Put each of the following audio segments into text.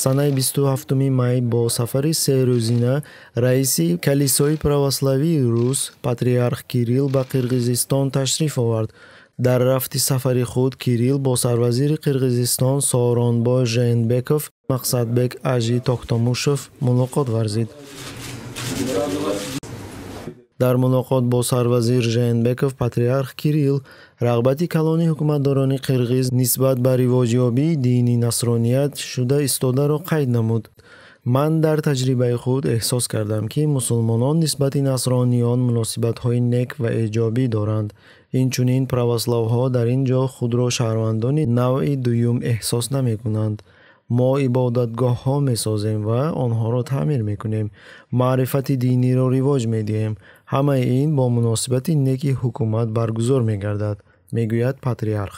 санаи бсту7 май бо сафари серӯзина раиси калисои православии рус патриарх кирил ба қирғизистон ташриф овард дар рафти сафари худ кирил бо сарвазири қирғизистон соронбой женбеков мақсадбек ажи токтомушев мулоқот варзид дар мулоқот бо сарвазир женбеков патриарх кирилл рағбати калони ҳукуматдорони қирғиз нисбат ба ривоҷёбии дини насроният шуда истодаро қайд намуд ман дар таҷрибаи худ эҳсос кардам ки мусулмонон нисбати насрониён муносибатҳои нек ва эҷобӣ доранд инчунин православҳо дар ин ҷо худро шаҳрвандони навъи дуюм эҳсос намекунанд мо ибодатгоҳҳо месозем ва онҳоро таъмир мекунем маърифати диниро ривоҷ медиҳем ҳамаи ин бо муносибати неки ҳукумат баргузор мегардад мегӯяд патриарх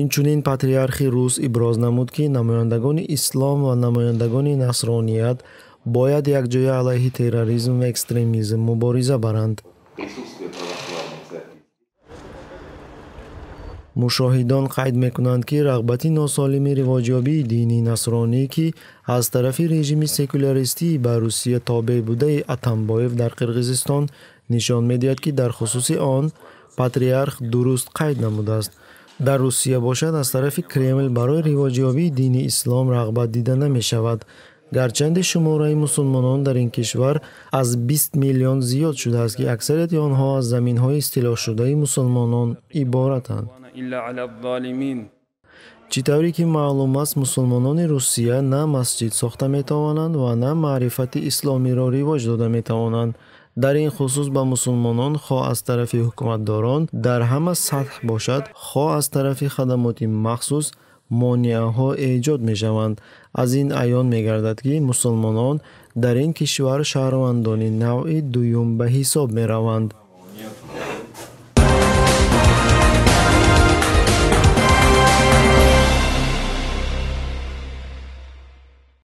инчунин патриархи рус иброз намуд ки намояндагони ислом ва намояндагони насроният бояд якҷоя алайҳи терроризм ва экстремизм мубориза баранд мушоҳидон қайд мекунанд ки рағбати носолими ривоҷёбии дини насронӣ ки аз тарафи режими секуляристӣ ба русия тобеъ будаи атамбоев дар қирғизистон нишон медиҳад ки дар хусуси он патриарх дуруст қайд намудааст дар русия бошад аз тарафи кремл барои ривоҷёбии дини ислом рағбат дида намешавад гарчанде шумораи мусулмонон дар ин кишвар аз бист миллион зиёд шудааст ки аксарияти онҳо аз заминҳои истилоҳшудаи мусулмонон иборатанд чӣ тавре ки маълум аст мусулмонони русия на масҷид сохта метавонанд ва на маърифати исломиро ривоҷ дода метавонанд дар ин хусус ба мусулмонон хоҳ аз тарафи ҳукуматдорон дар ҳама сатҳ бошад хоҳ аз тарафи хадамоти махсус монеаҳо эҷод мешаванд аз ин аён мегардад ки мусулмонон дар ин кишвар шаҳрвандони навъи дуюм ба ҳисоб мераванд